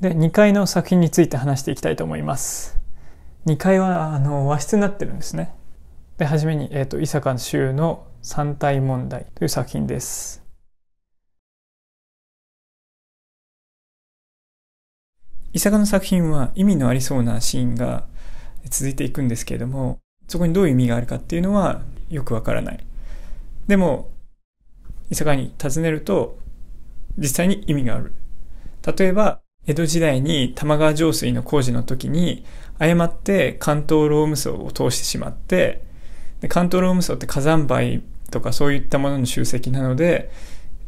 で2階の作品について話していきたいと思います2階はあの和室になってるんですねで初めに、えーと、伊坂州の「三体問題」という作品です伊坂の作品は意味のありそうなシーンが続いていくんですけれどもそこにどういう意味があるかっていうのはよくわからないでも伊坂に尋ねると実際に意味がある例えば江戸時代に玉川上水の工事の時に、誤って関東ローム層を通してしまって、で関東ローム層って火山灰とかそういったものの集積なので、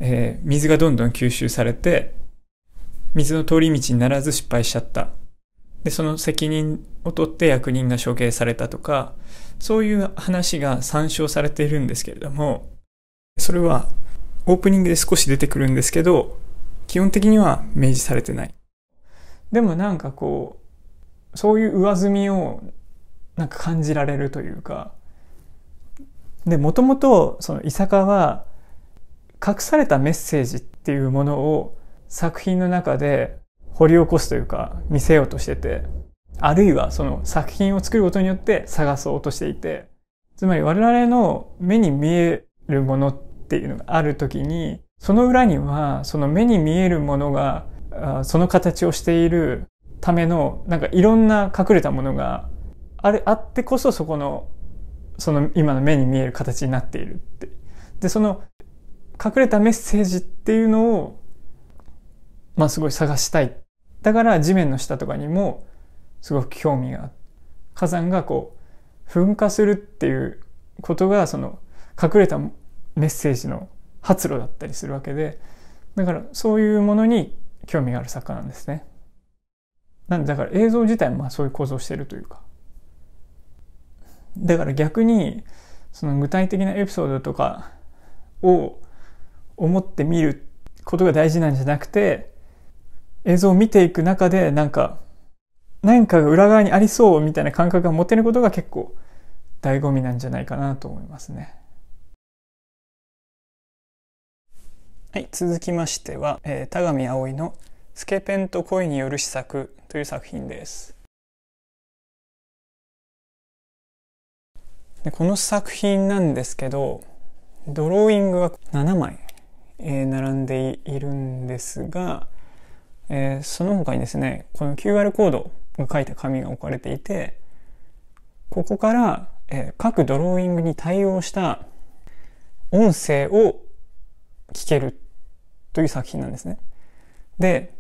えー、水がどんどん吸収されて、水の通り道にならず失敗しちゃった。で、その責任を取って役人が処刑されたとか、そういう話が参照されているんですけれども、それはオープニングで少し出てくるんですけど、基本的には明示されてない。でもなんかこうそういう上積みをなんか感じられるというかでもともとそのさかは隠されたメッセージっていうものを作品の中で掘り起こすというか見せようとしててあるいはその作品を作ることによって探そうとしていてつまり我々の目に見えるものっていうのがあるときにその裏にはその目に見えるものがその形をしているための、なんかいろんな隠れたものがあれ、あってこそそこの、その今の目に見える形になっているって。で、その隠れたメッセージっていうのを、まあすごい探したい。だから地面の下とかにもすごく興味が火山がこう、噴火するっていうことがその隠れたメッセージの発露だったりするわけで、だからそういうものに興味がある作家なんですね。なんでだから映像自体もまあそういう構造してるというか。だから逆にその具体的なエピソードとかを思ってみることが大事なんじゃなくて映像を見ていく中でなんか何かが裏側にありそうみたいな感覚が持てることが結構醍醐味なんじゃないかなと思いますね。はい、続きましては、えー、田上葵の「スケペンと恋による試作」という作品です。でこの作品なんですけどドローイングが7枚、えー、並んでいるんですが、えー、その他にですねこの QR コードが書いた紙が置かれていてここから、えー、各ドローイングに対応した音声を聞けるという作品なんですね。で、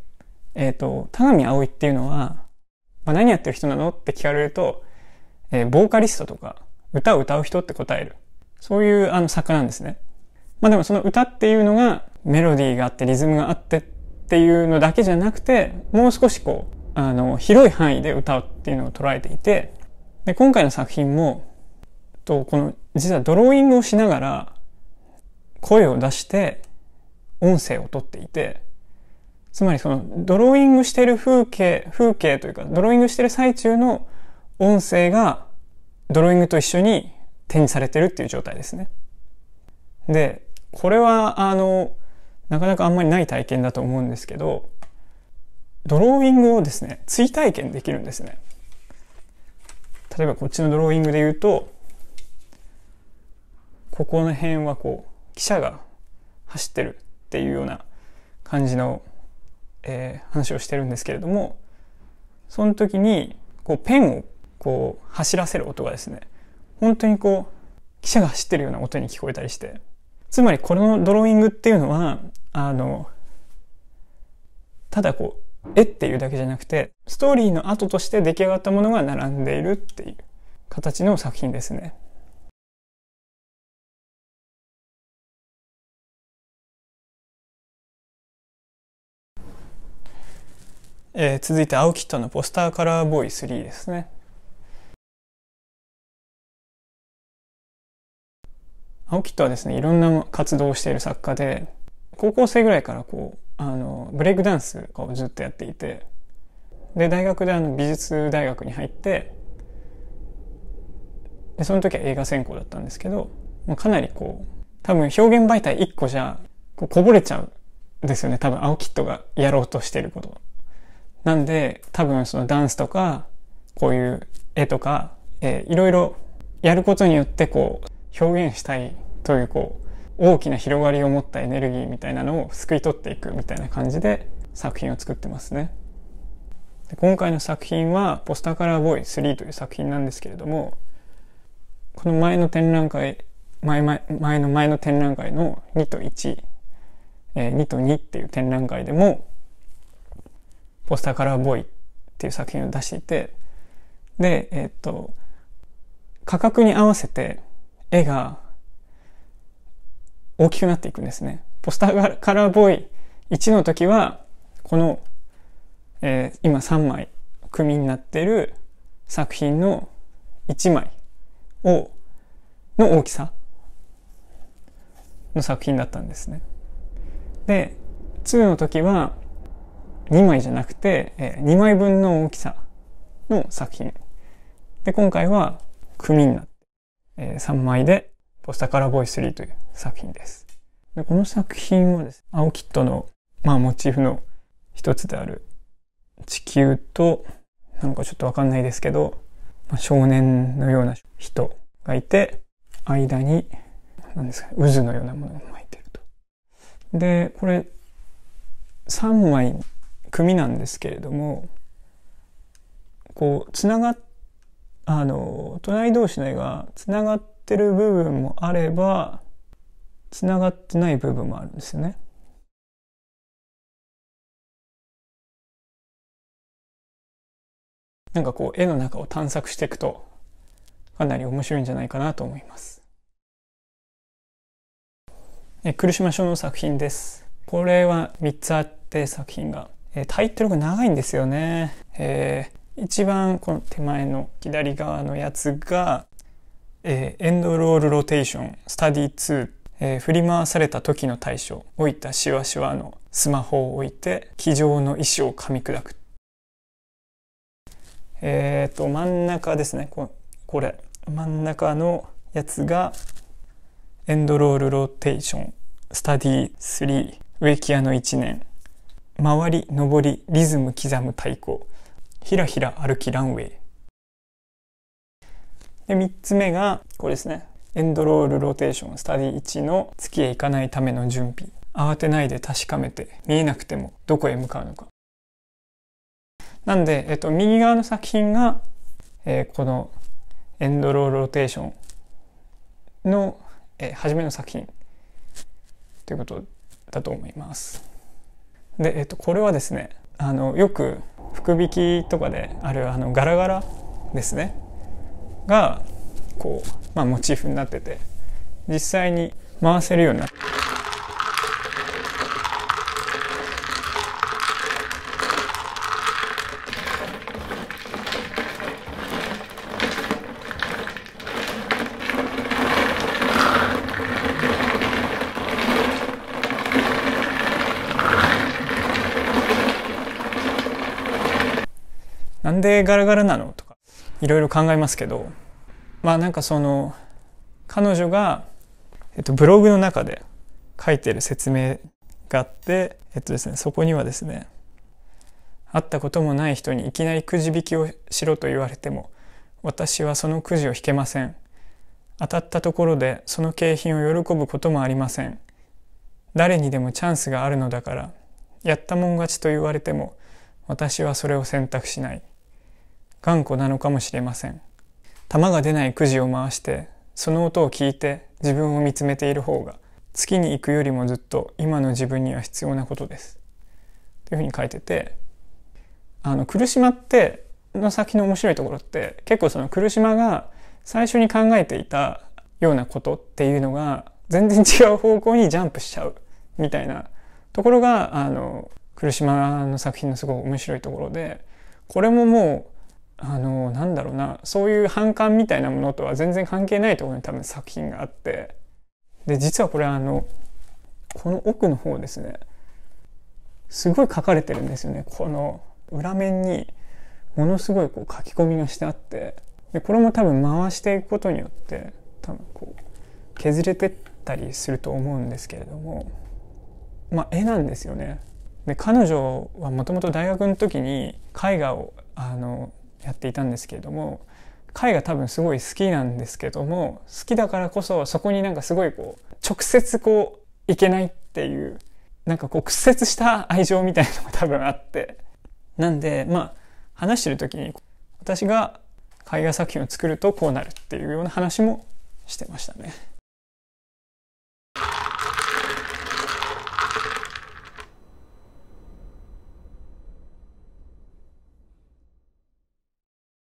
えっ、ー、と、田波葵っていうのは、まあ、何やってる人なのって聞かれると、えー、ボーカリストとか、歌を歌う人って答える。そういうあの作家なんですね。まあでもその歌っていうのがメロディーがあってリズムがあってっていうのだけじゃなくて、もう少しこう、あの、広い範囲で歌うっていうのを捉えていて、で、今回の作品も、と、この、実はドローイングをしながら、声を出して、音声をとっていて、つまりそのドローイングしてる風景、風景というか、ドローイングしてる最中の音声がドローイングと一緒に展示されてるっていう状態ですね。で、これはあの、なかなかあんまりない体験だと思うんですけど、ドローイングをですね、追体験できるんですね。例えばこっちのドローイングで言うと、ここの辺はこう、汽車が走ってるっていうような感じの、えー、話をしてるんですけれどもその時にこうペンをこう走らせる音がですね本当にこう汽車が走ってるような音に聞こえたりしてつまりこのドローイングっていうのはあのただこう絵っていうだけじゃなくてストーリーの後として出来上がったものが並んでいるっていう形の作品ですね。えー、続いて青 u k のポスターカラーボーイ3ですね。青木とはですね、いろんな活動をしている作家で、高校生ぐらいからこう、あの、ブレイクダンスをずっとやっていて、で、大学であの美術大学に入って、で、その時は映画専攻だったんですけど、かなりこう、多分表現媒体1個じゃ、ここぼれちゃうんですよね、多分青木とがやろうとしていること。なんで、多分そのダンスとか、こういう絵とか、えー、いろいろやることによってこう、表現したいというこう、大きな広がりを持ったエネルギーみたいなのをすくい取っていくみたいな感じで作品を作ってますね。で今回の作品は、ポスターカラーボーイ3という作品なんですけれども、この前の展覧会、前前前の前の展覧会の2と1、えー、2と2っていう展覧会でも、ポスターカラーボーイっていう作品を出していて、で、えっと、価格に合わせて絵が大きくなっていくんですね。ポスターカラーボーイ1の時は、この、えー、今3枚組になってる作品の1枚を、の大きさの作品だったんですね。で、2の時は、2枚じゃなくて、え2枚分の大きさの作品。で、今回は組になって、え3枚でポスタカラーボイス3という作品です。でこの作品はですね、青キットの、まあ、モチーフの一つである地球と、なんかちょっとわかんないですけど、まあ、少年のような人がいて、間に、何ですか、渦のようなものが巻いてると。で、これ、3枚組なんですけれどもこうつながあの隣同士の絵がつながってる部分もあればつながってない部分もあるんですよね。なんかこう絵の中を探索していくとかなり面白いんじゃないかなと思います。え来島書の作品です。これは3つあって作品が。えー、タイトルが長いんですよね。えー、一番この手前の左側のやつが、えー、エンドロールローテーション、スタディ2、えー、振り回された時の対象置いたシワシワのスマホを置いて、机上の石を噛み砕く。えっ、ー、と、真ん中ですね。ここれ。真ん中のやつが、エンドロールローテーション、スタディ3、植木屋の1年、回り上りリズム刻む太鼓ひらひら歩きランウェイで3つ目がこれですねエンドロールローテーションスタディ1の月へ行かないための準備慌てないで確かめて見えなくてもどこへ向かうのかなんで、えっと、右側の作品が、えー、このエンドロールローテーションの、えー、初めの作品ということだと思います。で、えっと、これはですねあのよく福引きとかであるあのガラガラですねがこう、まあ、モチーフになってて実際に回せるようになってんでガラガラなのとか、いろいろ考えますけど、まあなんかその、彼女が、えっと、ブログの中で書いてる説明があって、えっとですね、そこにはですね、会ったこともない人にいきなりくじ引きをしろと言われても、私はそのくじを引けません。当たったところでその景品を喜ぶこともありません。誰にでもチャンスがあるのだから、やったもん勝ちと言われても、私はそれを選択しない。頑固なのかもしれません。玉が出ないくじを回して、その音を聞いて自分を見つめている方が、月に行くよりもずっと今の自分には必要なことです。というふうに書いてて、あの、苦しまって、の先の面白いところって、結構その苦しまが最初に考えていたようなことっていうのが、全然違う方向にジャンプしちゃう、みたいなところが、あの、苦しまの作品のすごい面白いところで、これももうあのなんだろうなそういう反感みたいなものとは全然関係ないところに多分作品があってで実はこれあのこの奥の方ですねすごい書かれてるんですよねこの裏面にものすごいこう書き込みがしてあってでこれも多分回していくことによって多分こう削れてったりすると思うんですけれどもまあ絵なんですよね。で彼女はもともと大学の時に絵画をあのやっていたんですけれども貝が多分すごい好きなんですけども好きだからこそそこになんかすごいこう直接こういけないっていうなんかこう屈折した愛情みたいなのが多分あってなんでまあ話してる時に私が絵画作品を作るとこうなるっていうような話もしてましたね。